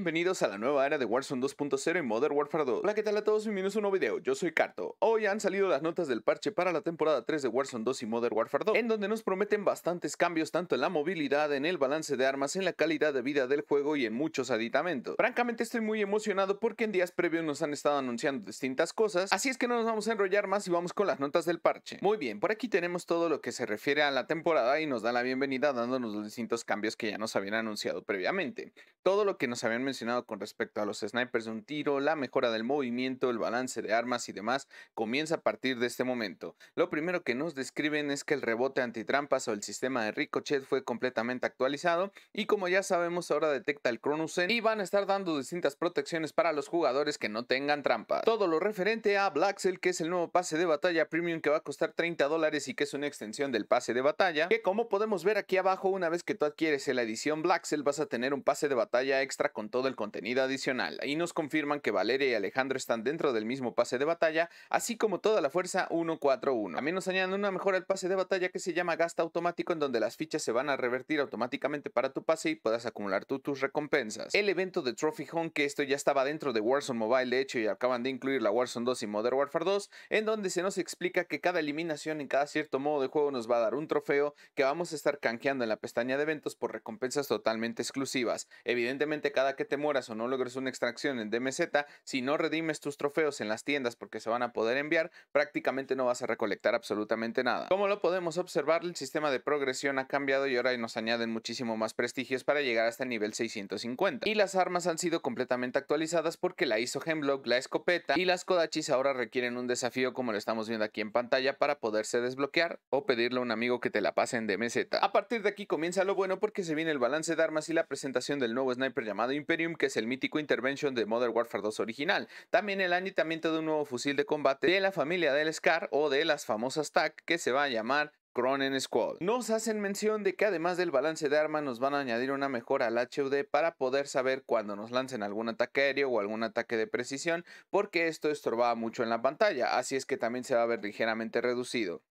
Bienvenidos a la nueva era de Warzone 2.0 y Modern Warfare 2. Hola, ¿qué tal a todos? Bienvenidos a un nuevo video, yo soy Carto. Hoy han salido las notas del parche para la temporada 3 de Warzone 2 y Modern Warfare 2, en donde nos prometen bastantes cambios tanto en la movilidad, en el balance de armas, en la calidad de vida del juego y en muchos aditamentos. Francamente estoy muy emocionado porque en días previos nos han estado anunciando distintas cosas, así es que no nos vamos a enrollar más y vamos con las notas del parche. Muy bien, por aquí tenemos todo lo que se refiere a la temporada y nos da la bienvenida dándonos los distintos cambios que ya nos habían anunciado previamente. Todo lo que nos habían mencionado con respecto a los snipers de un tiro, la mejora del movimiento, el balance de armas y demás comienza a partir de este momento. Lo primero que nos describen es que el rebote antitrampas o el sistema de ricochet fue completamente actualizado y como ya sabemos ahora detecta el cronus y van a estar dando distintas protecciones para los jugadores que no tengan trampas Todo lo referente a Blaxel que es el nuevo pase de batalla premium que va a costar 30 dólares y que es una extensión del pase de batalla que como podemos ver aquí abajo una vez que tú adquieres la edición Cell, vas a tener un pase de batalla extra con todo del el contenido adicional. Ahí nos confirman que Valeria y Alejandro están dentro del mismo pase de batalla, así como toda la fuerza 141. También nos añaden una mejora al pase de batalla que se llama gasta automático, en donde las fichas se van a revertir automáticamente para tu pase y puedas acumular tú tus recompensas. El evento de Trophy Home, que esto ya estaba dentro de Warzone Mobile, de hecho, y acaban de incluir la Warzone 2 y Modern Warfare 2, en donde se nos explica que cada eliminación en cada cierto modo de juego nos va a dar un trofeo que vamos a estar canjeando en la pestaña de eventos por recompensas totalmente exclusivas. Evidentemente, cada que te mueras o no logres una extracción en DMZ, si no redimes tus trofeos en las tiendas porque se van a poder enviar, prácticamente no vas a recolectar absolutamente nada. Como lo podemos observar, el sistema de progresión ha cambiado y ahora nos añaden muchísimo más prestigios para llegar hasta el nivel 650. Y las armas han sido completamente actualizadas porque la ISO Hemlock, la escopeta y las Kodachis ahora requieren un desafío como lo estamos viendo aquí en pantalla para poderse desbloquear o pedirle a un amigo que te la pase en DMZ. A partir de aquí comienza lo bueno porque se viene el balance de armas y la presentación del nuevo sniper llamado que es el mítico Intervention de Modern Warfare 2 original. También el anitamiento de un nuevo fusil de combate de la familia del SCAR o de las famosas TAC, que se va a llamar Cronen Squad. Nos hacen mención de que además del balance de armas nos van a añadir una mejora al HUD para poder saber cuando nos lancen algún ataque aéreo o algún ataque de precisión porque esto estorbaba mucho en la pantalla, así es que también se va a ver ligeramente reducido.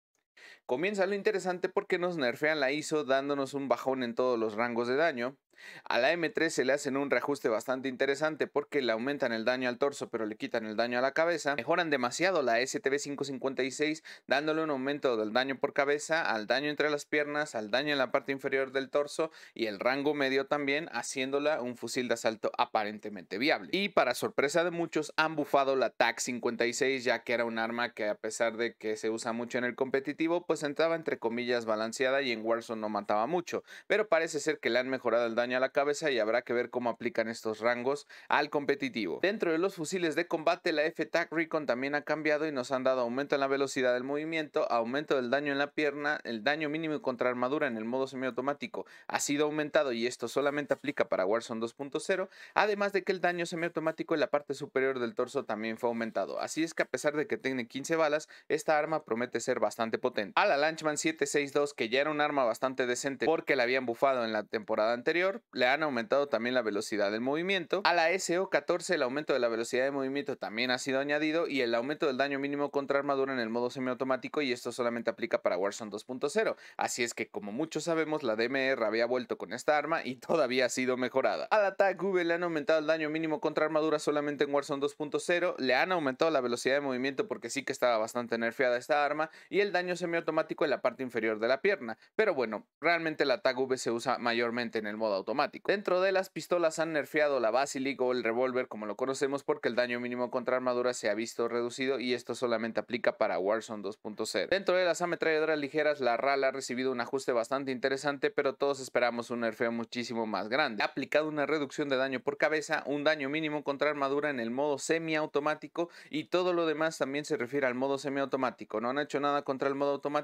Comienza lo interesante porque nos nerfean la ISO dándonos un bajón en todos los rangos de daño. A la M3 se le hacen un reajuste bastante interesante porque le aumentan el daño al torso pero le quitan el daño a la cabeza. Mejoran demasiado la STB 556 dándole un aumento del daño por cabeza, al daño entre las piernas, al daño en la parte inferior del torso y el rango medio también haciéndola un fusil de asalto aparentemente viable. Y para sorpresa de muchos han bufado la TAC 56 ya que era un arma que a pesar de que se usa mucho en el competitivo pues entraba entre comillas balanceada y en Warzone no mataba mucho, pero parece ser que le han mejorado el daño a la cabeza y habrá que ver cómo aplican estos rangos al competitivo. Dentro de los fusiles de combate, la F-TAC Recon también ha cambiado y nos han dado aumento en la velocidad del movimiento, aumento del daño en la pierna, el daño mínimo contra armadura en el modo semiautomático ha sido aumentado y esto solamente aplica para Warzone 2.0, además de que el daño semiautomático en la parte superior del torso también fue aumentado, así es que a pesar de que tiene 15 balas, esta arma promete ser bastante potente la Lanchman 762, que ya era un arma bastante decente porque la habían bufado en la temporada anterior, le han aumentado también la velocidad del movimiento. A la SO14 el aumento de la velocidad de movimiento también ha sido añadido y el aumento del daño mínimo contra armadura en el modo semiautomático y esto solamente aplica para Warzone 2.0. Así es que como muchos sabemos, la DMR había vuelto con esta arma y todavía ha sido mejorada. Al ataque V le han aumentado el daño mínimo contra armadura solamente en Warzone 2.0, le han aumentado la velocidad de movimiento porque sí que estaba bastante nerfeada esta arma y el daño semiautomático en la parte inferior de la pierna, pero bueno, realmente la TAG V se usa mayormente en el modo automático. Dentro de las pistolas han nerfeado la Basilic o el revólver como lo conocemos porque el daño mínimo contra armadura se ha visto reducido y esto solamente aplica para Warzone 2.0. Dentro de las ametralladoras ligeras la RAL ha recibido un ajuste bastante interesante, pero todos esperamos un nerfeo muchísimo más grande. Ha aplicado una reducción de daño por cabeza, un daño mínimo contra armadura en el modo semiautomático y todo lo demás también se refiere al modo semiautomático. No han hecho nada contra el modo automático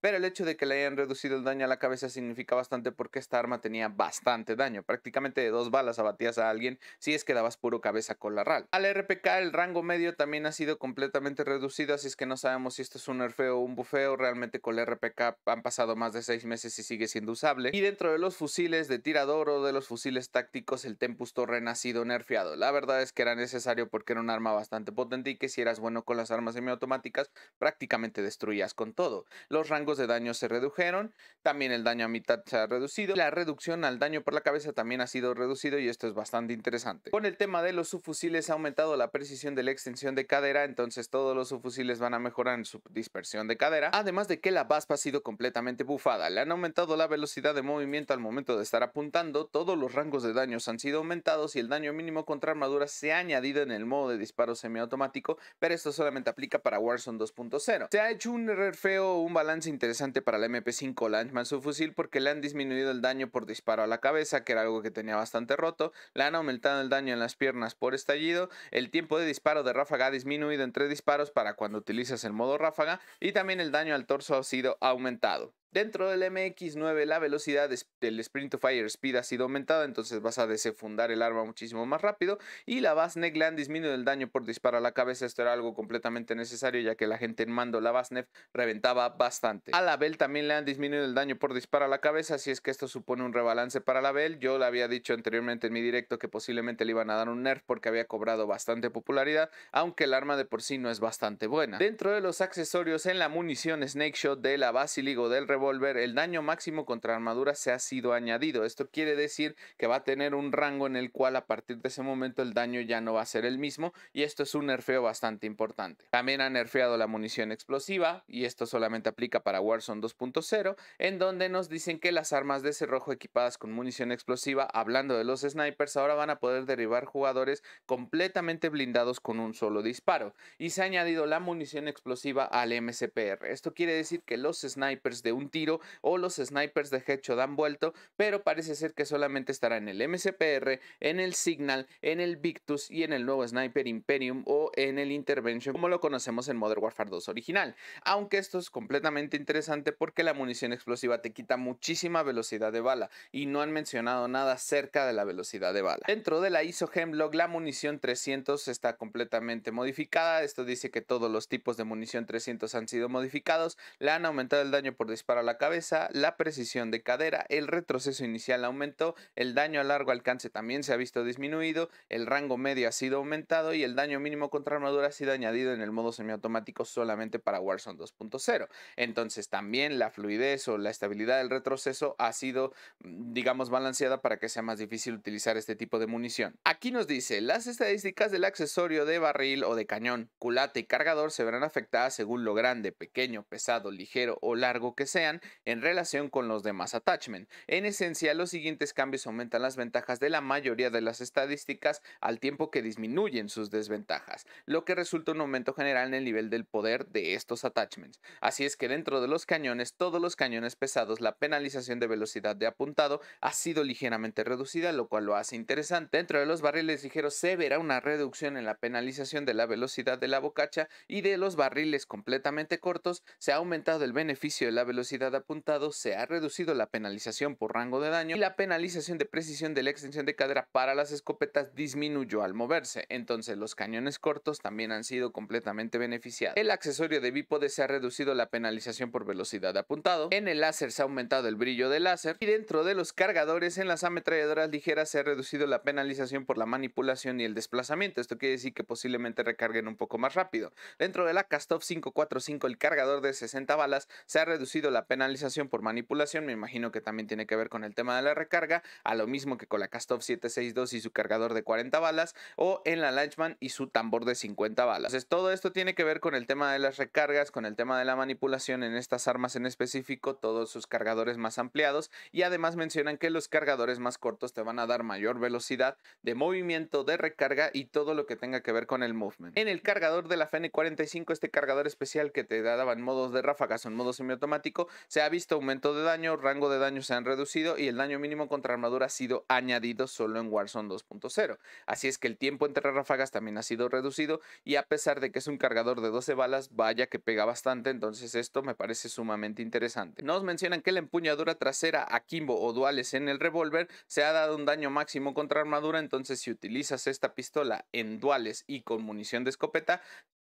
pero el hecho de que le hayan reducido el daño a la cabeza significa bastante porque esta arma tenía bastante daño. Prácticamente de dos balas abatías a alguien si es que dabas puro cabeza con la RAL. Al RPK el rango medio también ha sido completamente reducido, así es que no sabemos si esto es un nerfeo o un bufeo. Realmente con el RPK han pasado más de seis meses y sigue siendo usable. Y dentro de los fusiles de tirador o de los fusiles tácticos, el Tempus Torren ha sido nerfeado. La verdad es que era necesario porque era un arma bastante potente y que si eras bueno con las armas semiautomáticas prácticamente destruías con todo. Los rangos de daño se redujeron, también el daño a mitad se ha reducido, la reducción al daño por la cabeza también ha sido reducido y esto es bastante interesante. Con el tema de los subfusiles ha aumentado la precisión de la extensión de cadera, entonces todos los subfusiles van a mejorar en su dispersión de cadera, además de que la VASP ha sido completamente bufada, le han aumentado la velocidad de movimiento al momento de estar apuntando, todos los rangos de daños han sido aumentados y el daño mínimo contra armaduras se ha añadido en el modo de disparo semiautomático, pero esto solamente aplica para Warzone 2.0. Se ha hecho un error feo un balance interesante para la MP5 Lanchman su fusil porque le han disminuido el daño por disparo a la cabeza, que era algo que tenía bastante roto, le han aumentado el daño en las piernas por estallido, el tiempo de disparo de ráfaga ha disminuido en tres disparos para cuando utilizas el modo ráfaga y también el daño al torso ha sido aumentado. Dentro del MX9 la velocidad del Sprint to Fire Speed ha sido aumentada, entonces vas a desefundar el arma muchísimo más rápido y la Vasnef le han disminuido el daño por disparo a la cabeza, esto era algo completamente necesario ya que la gente en mando la Vasnef reventaba bastante. A la Bell también le han disminuido el daño por disparo a la cabeza, así es que esto supone un rebalance para la Bell, yo le había dicho anteriormente en mi directo que posiblemente le iban a dar un nerf porque había cobrado bastante popularidad, aunque el arma de por sí no es bastante buena. Dentro de los accesorios en la munición Snake Shot de la Basiligo del volver el daño máximo contra armadura se ha sido añadido. Esto quiere decir que va a tener un rango en el cual a partir de ese momento el daño ya no va a ser el mismo y esto es un nerfeo bastante importante. También han nerfeado la munición explosiva y esto solamente aplica para Warzone 2.0 en donde nos dicen que las armas de cerrojo equipadas con munición explosiva, hablando de los snipers, ahora van a poder derribar jugadores completamente blindados con un solo disparo y se ha añadido la munición explosiva al MCPR. Esto quiere decir que los snipers de un tiro o los snipers de headshot han vuelto, pero parece ser que solamente estará en el MCPR, en el Signal, en el Victus y en el nuevo Sniper Imperium o en el Intervention como lo conocemos en Modern Warfare 2 original. Aunque esto es completamente interesante porque la munición explosiva te quita muchísima velocidad de bala y no han mencionado nada acerca de la velocidad de bala. Dentro de la ISO Hemlock la munición 300 está completamente modificada, esto dice que todos los tipos de munición 300 han sido modificados, le han aumentado el daño por disparo a la cabeza, la precisión de cadera, el retroceso inicial aumentó, el daño a largo alcance también se ha visto disminuido, el rango medio ha sido aumentado y el daño mínimo contra armadura ha sido añadido en el modo semiautomático solamente para Warzone 2.0. Entonces también la fluidez o la estabilidad del retroceso ha sido, mm, digamos, balanceada para que sea más difícil utilizar este tipo de munición. Aquí nos dice, las estadísticas del accesorio de barril o de cañón, culata y cargador se verán afectadas según lo grande, pequeño, pesado, ligero o largo que sea en relación con los demás attachments. En esencia, los siguientes cambios aumentan las ventajas de la mayoría de las estadísticas al tiempo que disminuyen sus desventajas, lo que resulta un aumento general en el nivel del poder de estos attachments. Así es que dentro de los cañones, todos los cañones pesados, la penalización de velocidad de apuntado ha sido ligeramente reducida, lo cual lo hace interesante. Dentro de los barriles ligeros se verá una reducción en la penalización de la velocidad de la bocacha y de los barriles completamente cortos se ha aumentado el beneficio de la velocidad apuntado, se ha reducido la penalización por rango de daño y la penalización de precisión de la extensión de cadera para las escopetas disminuyó al moverse, entonces los cañones cortos también han sido completamente beneficiados. El accesorio de bípode se ha reducido la penalización por velocidad apuntado, en el láser se ha aumentado el brillo del láser y dentro de los cargadores en las ametralladoras ligeras se ha reducido la penalización por la manipulación y el desplazamiento, esto quiere decir que posiblemente recarguen un poco más rápido. Dentro de la castoff 545 el cargador de 60 balas se ha reducido la penalización por manipulación, me imagino que también tiene que ver con el tema de la recarga, a lo mismo que con la castoff 762 y su cargador de 40 balas, o en la Lanchman y su tambor de 50 balas. Entonces, todo esto tiene que ver con el tema de las recargas, con el tema de la manipulación en estas armas en específico, todos sus cargadores más ampliados, y además mencionan que los cargadores más cortos te van a dar mayor velocidad de movimiento, de recarga y todo lo que tenga que ver con el movement. En el cargador de la FN45, este cargador especial que te daba en modos de ráfaga, son modo semiautomático, se ha visto aumento de daño, rango de daño se han reducido y el daño mínimo contra armadura ha sido añadido solo en Warzone 2.0. Así es que el tiempo entre ráfagas también ha sido reducido y a pesar de que es un cargador de 12 balas, vaya que pega bastante, entonces esto me parece sumamente interesante. Nos mencionan que la empuñadura trasera a Kimbo o duales en el revólver se ha dado un daño máximo contra armadura, entonces si utilizas esta pistola en duales y con munición de escopeta,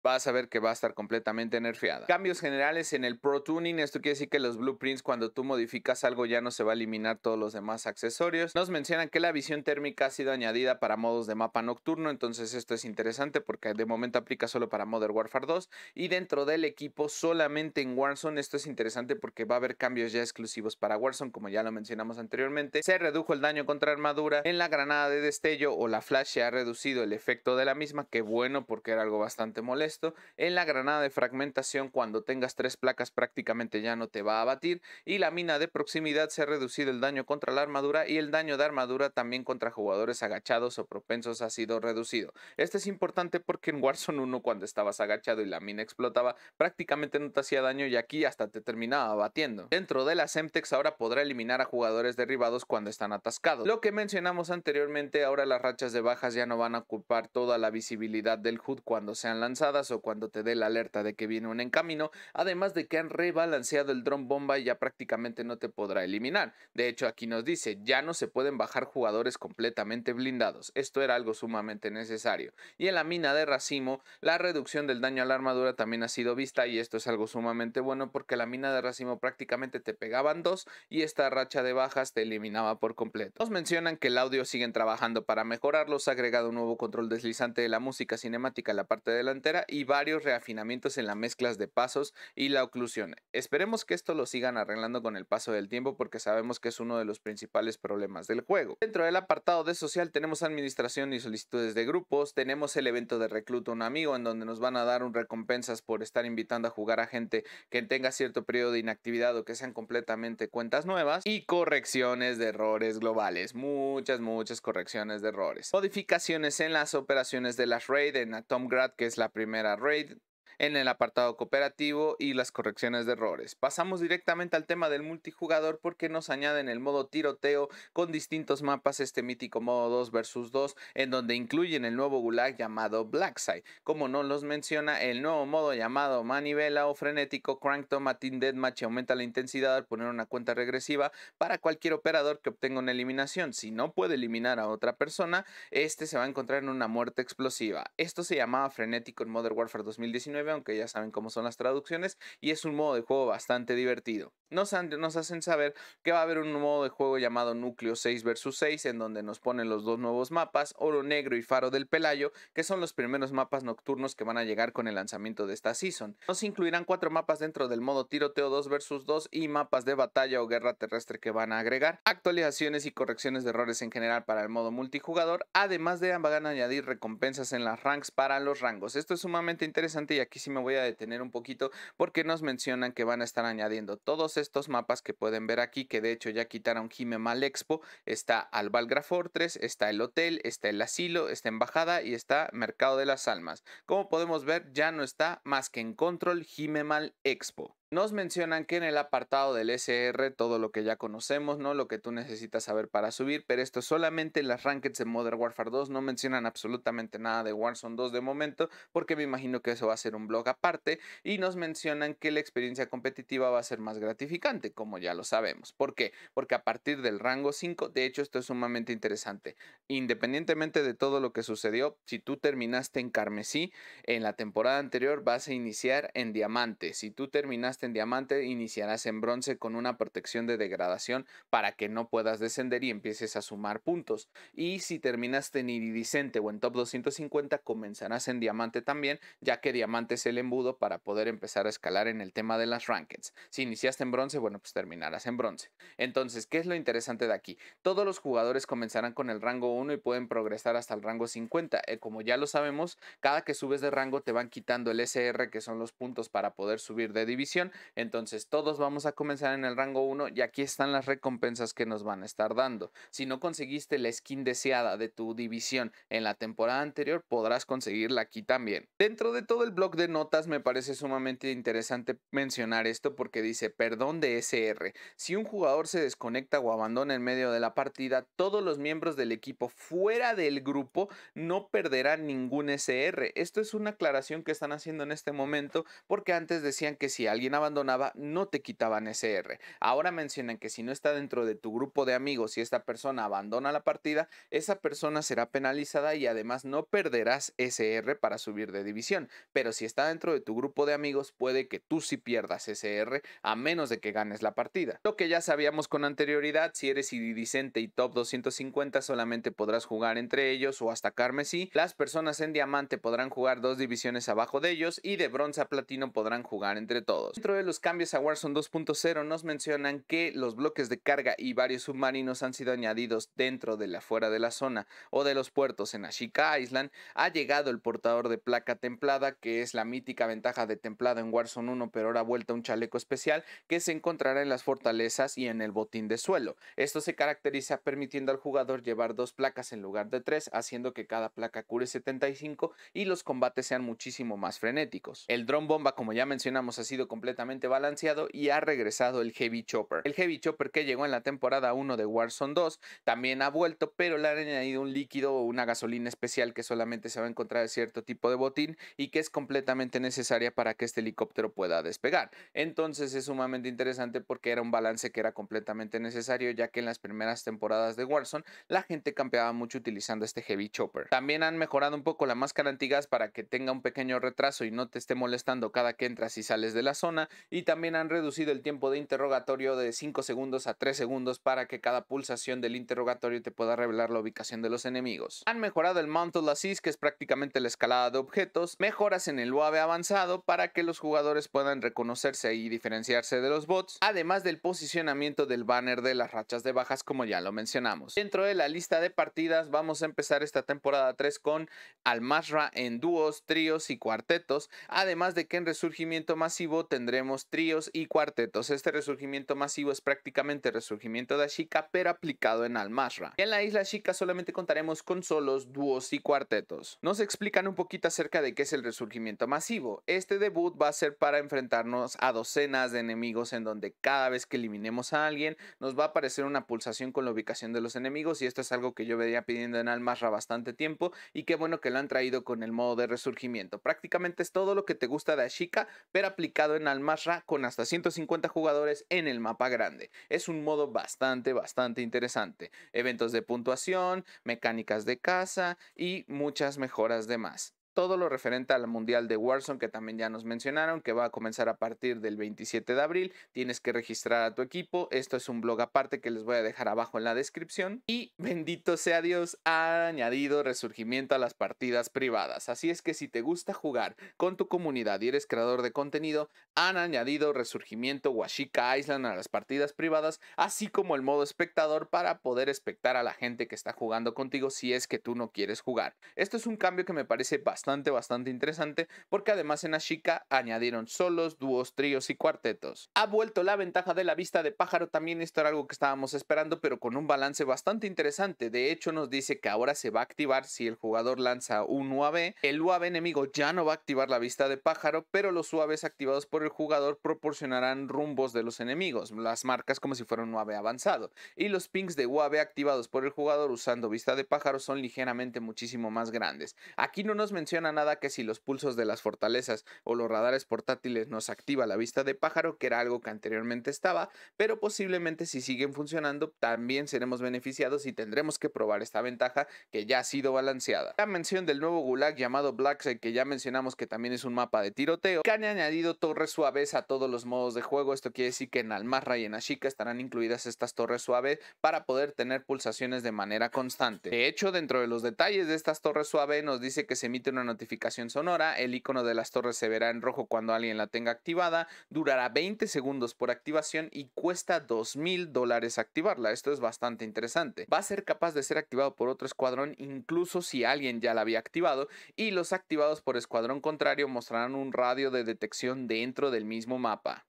vas a ver que va a estar completamente nerfeada. Cambios generales en el Pro Tuning, esto quiere decir que los blueprints cuando tú modificas algo ya no se va a eliminar todos los demás accesorios. Nos mencionan que la visión térmica ha sido añadida para modos de mapa nocturno, entonces esto es interesante porque de momento aplica solo para Modern Warfare 2 y dentro del equipo solamente en Warzone, esto es interesante porque va a haber cambios ya exclusivos para Warzone como ya lo mencionamos anteriormente. Se redujo el daño contra armadura en la granada de destello o la flash se ha reducido el efecto de la misma, que bueno porque era algo bastante molesto en la granada de fragmentación cuando tengas tres placas prácticamente ya no te va a abatir y la mina de proximidad se ha reducido el daño contra la armadura y el daño de armadura también contra jugadores agachados o propensos ha sido reducido. esto es importante porque en Warzone 1 cuando estabas agachado y la mina explotaba prácticamente no te hacía daño y aquí hasta te terminaba abatiendo Dentro de la Semtex ahora podrá eliminar a jugadores derribados cuando están atascados. Lo que mencionamos anteriormente, ahora las rachas de bajas ya no van a ocupar toda la visibilidad del HUD cuando sean lanzadas o cuando te dé la alerta de que viene un encamino, además de que han rebalanceado el dron bomba y ya prácticamente no te podrá eliminar. De hecho, aquí nos dice, ya no se pueden bajar jugadores completamente blindados. Esto era algo sumamente necesario. Y en la mina de racimo, la reducción del daño a la armadura también ha sido vista y esto es algo sumamente bueno porque la mina de racimo prácticamente te pegaban dos y esta racha de bajas te eliminaba por completo. Nos mencionan que el audio siguen trabajando para mejorarlos, ha agregado un nuevo control deslizante de la música cinemática en la parte delantera y y varios reafinamientos en las mezclas de pasos y la oclusión. Esperemos que esto lo sigan arreglando con el paso del tiempo porque sabemos que es uno de los principales problemas del juego. Dentro del apartado de social tenemos administración y solicitudes de grupos, tenemos el evento de recluta un amigo en donde nos van a dar un recompensas por estar invitando a jugar a gente que tenga cierto periodo de inactividad o que sean completamente cuentas nuevas y correcciones de errores globales, muchas muchas correcciones de errores. Modificaciones en las operaciones de las raid en Atomgrad que es la primera primera raid en el apartado cooperativo y las correcciones de errores. Pasamos directamente al tema del multijugador porque nos añaden el modo tiroteo con distintos mapas, este mítico modo 2 versus 2, en donde incluyen el nuevo gulag llamado Blackside. Como no los menciona, el nuevo modo llamado manivela o frenético Crank Tomatin Deathmatch aumenta la intensidad al poner una cuenta regresiva para cualquier operador que obtenga una eliminación. Si no puede eliminar a otra persona, este se va a encontrar en una muerte explosiva. Esto se llamaba frenético en Modern Warfare 2019 aunque ya saben cómo son las traducciones, y es un modo de juego bastante divertido. Nos, hacen saber que va a haber un modo de juego llamado Núcleo 6 vs 6, en donde nos ponen los dos nuevos mapas, Oro Negro y Faro del Pelayo, que son los primeros mapas nocturnos que van a llegar con el lanzamiento de esta season. Nos incluirán cuatro mapas dentro del modo Tiroteo 2 vs 2 y mapas de batalla o guerra terrestre que van a agregar, actualizaciones y correcciones de errores en general para el modo multijugador, además de van a añadir recompensas en las ranks para los rangos. Esto es sumamente interesante y aquí sí me voy a detener un poquito porque nos mencionan que van a estar añadiendo todos estos mapas que pueden ver aquí, que de hecho ya quitaron Jimemal Expo, está Albalgra Fortress, está el hotel, está el asilo, está embajada y está Mercado de las Almas. Como podemos ver, ya no está más que en control Jimemal Expo. Nos mencionan que en el apartado del SR todo lo que ya conocemos, ¿no? Lo que tú necesitas saber para subir, pero esto solamente en las rankings de Modern Warfare 2 no mencionan absolutamente nada de Warzone 2 de momento, porque me imagino que eso va a ser un blog aparte y nos mencionan que la experiencia competitiva va a ser más gratificante, como ya lo sabemos. ¿Por qué? Porque a partir del rango 5, de hecho esto es sumamente interesante. Independientemente de todo lo que sucedió, si tú terminaste en carmesí en la temporada anterior, vas a iniciar en diamante. Si tú terminaste en diamante, iniciarás en bronce con una protección de degradación para que no puedas descender y empieces a sumar puntos. Y si terminaste en iridiscente o en top 250, comenzarás en diamante también, ya que diamante es el embudo para poder empezar a escalar en el tema de las rankings. Si iniciaste en bronce, bueno, pues terminarás en bronce. Entonces, ¿qué es lo interesante de aquí? Todos los jugadores comenzarán con el rango 1 y pueden progresar hasta el rango 50. Eh, como ya lo sabemos, cada que subes de rango te van quitando el SR, que son los puntos para poder subir de división entonces todos vamos a comenzar en el rango 1 y aquí están las recompensas que nos van a estar dando. Si no conseguiste la skin deseada de tu división en la temporada anterior, podrás conseguirla aquí también. Dentro de todo el blog de notas me parece sumamente interesante mencionar esto porque dice perdón de SR. Si un jugador se desconecta o abandona en medio de la partida, todos los miembros del equipo fuera del grupo no perderán ningún SR. Esto es una aclaración que están haciendo en este momento porque antes decían que si alguien abandonaba, no te quitaban SR Ahora mencionan que si no está dentro de tu grupo de amigos y esta persona abandona la partida, esa persona será penalizada y además no perderás SR para subir de división. Pero si está dentro de tu grupo de amigos, puede que tú sí pierdas SR a menos de que ganes la partida. Lo que ya sabíamos con anterioridad, si eres Ididicente y top 250 solamente podrás jugar entre ellos o hasta carmesí. Las personas en diamante podrán jugar dos divisiones abajo de ellos y de bronce a platino podrán jugar entre todos. Dentro de los cambios a Warzone 2.0 nos mencionan que los bloques de carga y varios submarinos han sido añadidos dentro de la fuera de la zona o de los puertos en Ashika Island. Ha llegado el portador de placa templada, que es la mítica ventaja de templado en Warzone 1, pero ahora vuelta un chaleco especial que se encontrará en las fortalezas y en el botín de suelo. Esto se caracteriza permitiendo al jugador llevar dos placas en lugar de tres, haciendo que cada placa cure 75 y los combates sean muchísimo más frenéticos. El dron bomba, como ya mencionamos, ha sido completamente completamente balanceado y ha regresado el Heavy Chopper. El Heavy Chopper que llegó en la temporada 1 de Warzone 2 también ha vuelto, pero le han añadido un líquido o una gasolina especial que solamente se va a encontrar en cierto tipo de botín y que es completamente necesaria para que este helicóptero pueda despegar. Entonces es sumamente interesante porque era un balance que era completamente necesario ya que en las primeras temporadas de Warzone la gente campeaba mucho utilizando este Heavy Chopper. También han mejorado un poco la máscara antigas para que tenga un pequeño retraso y no te esté molestando cada que entras y sales de la zona y también han reducido el tiempo de interrogatorio de 5 segundos a 3 segundos para que cada pulsación del interrogatorio te pueda revelar la ubicación de los enemigos. Han mejorado el Mantle Assist que es prácticamente la escalada de objetos, mejoras en el UAV avanzado para que los jugadores puedan reconocerse y diferenciarse de los bots, además del posicionamiento del banner de las rachas de bajas como ya lo mencionamos. Dentro de la lista de partidas vamos a empezar esta temporada 3 con Almazra en dúos, tríos y cuartetos, además de que en resurgimiento masivo tendremos tendremos tríos y cuartetos. Este resurgimiento masivo es prácticamente resurgimiento de Ashika, pero aplicado en Almashra. en la isla Ashika solamente contaremos con solos, dúos y cuartetos. Nos explican un poquito acerca de qué es el resurgimiento masivo. Este debut va a ser para enfrentarnos a docenas de enemigos en donde cada vez que eliminemos a alguien nos va a aparecer una pulsación con la ubicación de los enemigos y esto es algo que yo venía pidiendo en Almashra bastante tiempo y qué bueno que lo han traído con el modo de resurgimiento. Prácticamente es todo lo que te gusta de Ashika, pero aplicado en Almashra más con hasta 150 jugadores en el mapa grande. Es un modo bastante, bastante interesante. Eventos de puntuación, mecánicas de caza y muchas mejoras de más todo lo referente al Mundial de Warzone que también ya nos mencionaron, que va a comenzar a partir del 27 de abril. Tienes que registrar a tu equipo. Esto es un blog aparte que les voy a dejar abajo en la descripción. Y bendito sea Dios, ha añadido resurgimiento a las partidas privadas. Así es que si te gusta jugar con tu comunidad y eres creador de contenido, han añadido resurgimiento Washika Island a las partidas privadas, así como el modo espectador para poder espectar a la gente que está jugando contigo si es que tú no quieres jugar. Esto es un cambio que me parece bastante bastante, interesante, porque además en Ashika añadieron solos, dúos, tríos y cuartetos. Ha vuelto la ventaja de la vista de pájaro, también esto era algo que estábamos esperando, pero con un balance bastante interesante. De hecho, nos dice que ahora se va a activar si el jugador lanza un UAV, El UAV enemigo ya no va a activar la vista de pájaro, pero los UAVs activados por el jugador proporcionarán rumbos de los enemigos, las marcas como si fuera un UAV avanzado. Y los pings de UAV activados por el jugador usando vista de pájaro son ligeramente muchísimo más grandes. Aquí no nos menciona a nada que si los pulsos de las fortalezas o los radares portátiles nos activa la vista de pájaro, que era algo que anteriormente estaba, pero posiblemente si siguen funcionando también seremos beneficiados y tendremos que probar esta ventaja que ya ha sido balanceada. La mención del nuevo gulag llamado Blackside que ya mencionamos que también es un mapa de tiroteo, que han añadido torres suaves a todos los modos de juego, esto quiere decir que en Almarra y en Ashika estarán incluidas estas torres suaves para poder tener pulsaciones de manera constante. De hecho, dentro de los detalles de estas torres suaves nos dice que se emiten una notificación sonora, el icono de las torres se verá en rojo cuando alguien la tenga activada, durará 20 segundos por activación y cuesta 2000 dólares activarla. Esto es bastante interesante. Va a ser capaz de ser activado por otro escuadrón incluso si alguien ya la había activado y los activados por escuadrón contrario mostrarán un radio de detección dentro del mismo mapa.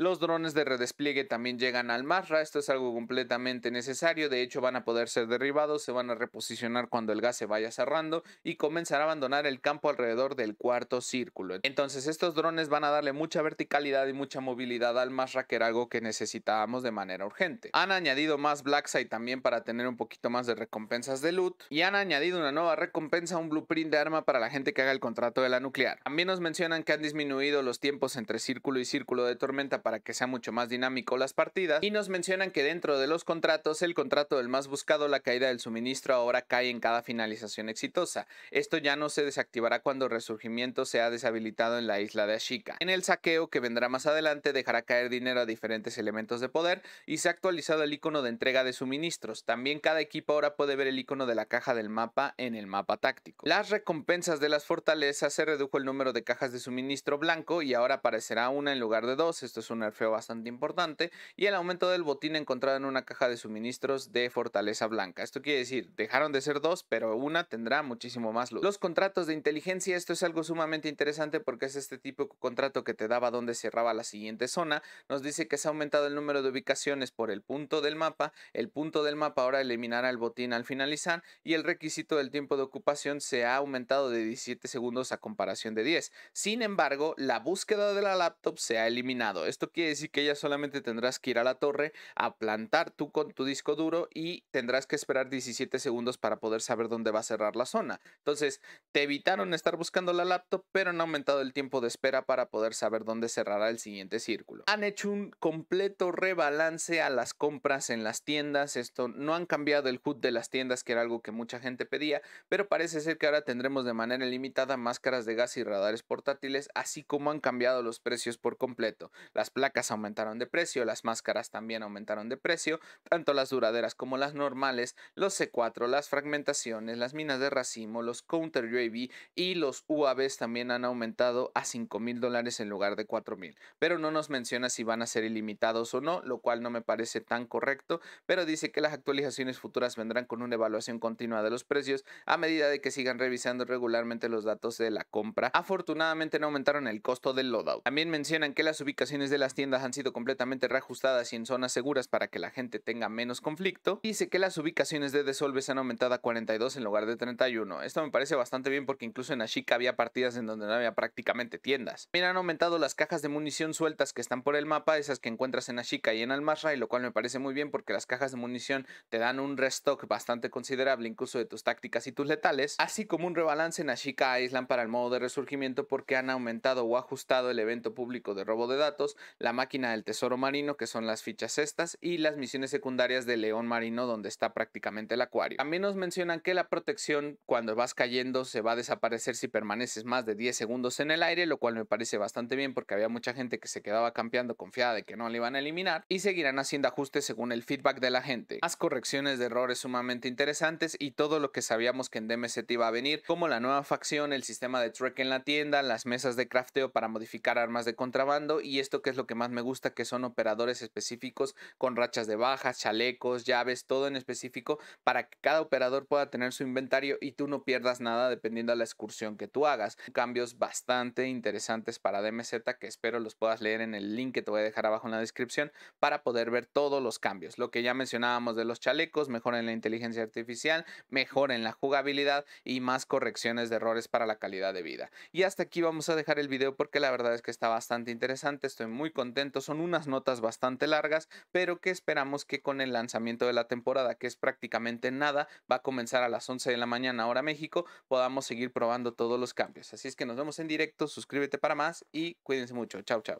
Los drones de redespliegue también llegan al Masra, esto es algo completamente necesario, de hecho van a poder ser derribados, se van a reposicionar cuando el gas se vaya cerrando y comenzar a abandonar el campo alrededor del cuarto círculo. Entonces estos drones van a darle mucha verticalidad y mucha movilidad al Masra, que era algo que necesitábamos de manera urgente. Han añadido más black site también para tener un poquito más de recompensas de loot y han añadido una nueva recompensa, un blueprint de arma para la gente que haga el contrato de la nuclear. También nos mencionan que han disminuido los tiempos entre círculo y círculo de tormenta para para que sea mucho más dinámico las partidas. Y nos mencionan que dentro de los contratos, el contrato del más buscado, la caída del suministro, ahora cae en cada finalización exitosa. Esto ya no se desactivará cuando Resurgimiento sea deshabilitado en la isla de Ashika. En el saqueo que vendrá más adelante, dejará caer dinero a diferentes elementos de poder y se ha actualizado el icono de entrega de suministros. También cada equipo ahora puede ver el icono de la caja del mapa en el mapa táctico. Las recompensas de las fortalezas se redujo el número de cajas de suministro blanco y ahora aparecerá una en lugar de dos. Esto es un nerfeo bastante importante, y el aumento del botín encontrado en una caja de suministros de Fortaleza Blanca. Esto quiere decir, dejaron de ser dos, pero una tendrá muchísimo más luz. Los contratos de inteligencia, esto es algo sumamente interesante porque es este tipo de contrato que te daba donde cerraba la siguiente zona. Nos dice que se ha aumentado el número de ubicaciones por el punto del mapa, el punto del mapa ahora eliminará el botín al finalizar y el requisito del tiempo de ocupación se ha aumentado de 17 segundos a comparación de 10. Sin embargo, la búsqueda de la laptop se ha eliminado. Esto esto quiere decir que ya solamente tendrás que ir a la torre a plantar tú con tu disco duro y tendrás que esperar 17 segundos para poder saber dónde va a cerrar la zona. Entonces, te evitaron estar buscando la laptop, pero han aumentado el tiempo de espera para poder saber dónde cerrará el siguiente círculo. Han hecho un completo rebalance a las compras en las tiendas. Esto no han cambiado el HUD de las tiendas, que era algo que mucha gente pedía, pero parece ser que ahora tendremos de manera ilimitada máscaras de gas y radares portátiles, así como han cambiado los precios por completo. Las placas aumentaron de precio, las máscaras también aumentaron de precio, tanto las duraderas como las normales, los C4, las fragmentaciones, las minas de racimo, los counter UAV y los UAVs también han aumentado a $5,000 mil dólares en lugar de $4,000, Pero no nos menciona si van a ser ilimitados o no, lo cual no me parece tan correcto, pero dice que las actualizaciones futuras vendrán con una evaluación continua de los precios a medida de que sigan revisando regularmente los datos de la compra. Afortunadamente no aumentaron el costo del loadout. También mencionan que las ubicaciones de las tiendas han sido completamente reajustadas y en zonas seguras para que la gente tenga menos conflicto. Dice que las ubicaciones de Desolves han aumentado a 42 en lugar de 31. Esto me parece bastante bien porque incluso en Ashika había partidas en donde no había prácticamente tiendas. También han aumentado las cajas de munición sueltas que están por el mapa, esas que encuentras en Ashika y en Almashra y lo cual me parece muy bien porque las cajas de munición te dan un restock bastante considerable incluso de tus tácticas y tus letales, así como un rebalance en Ashika Island para el modo de resurgimiento porque han aumentado o ajustado el evento público de robo de datos, la máquina del tesoro marino, que son las fichas estas, y las misiones secundarias de león marino, donde está prácticamente el acuario. También nos mencionan que la protección cuando vas cayendo se va a desaparecer si permaneces más de 10 segundos en el aire, lo cual me parece bastante bien porque había mucha gente que se quedaba campeando confiada de que no le iban a eliminar y seguirán haciendo ajustes según el feedback de la gente. Más correcciones de errores sumamente interesantes y todo lo que sabíamos que en DMZ iba a venir, como la nueva facción, el sistema de trek en la tienda, las mesas de crafteo para modificar armas de contrabando y esto que es que más me gusta, que son operadores específicos con rachas de bajas, chalecos, llaves, todo en específico para que cada operador pueda tener su inventario y tú no pierdas nada dependiendo de la excursión que tú hagas. Cambios bastante interesantes para DMZ que espero los puedas leer en el link que te voy a dejar abajo en la descripción para poder ver todos los cambios. Lo que ya mencionábamos de los chalecos, mejor en la inteligencia artificial, mejor en la jugabilidad y más correcciones de errores para la calidad de vida. Y hasta aquí vamos a dejar el video porque la verdad es que está bastante interesante. Estoy muy contento, contentos. Son unas notas bastante largas, pero que esperamos que con el lanzamiento de la temporada, que es prácticamente nada, va a comenzar a las 11 de la mañana hora México, podamos seguir probando todos los cambios. Así es que nos vemos en directo, suscríbete para más y cuídense mucho. Chao, chao.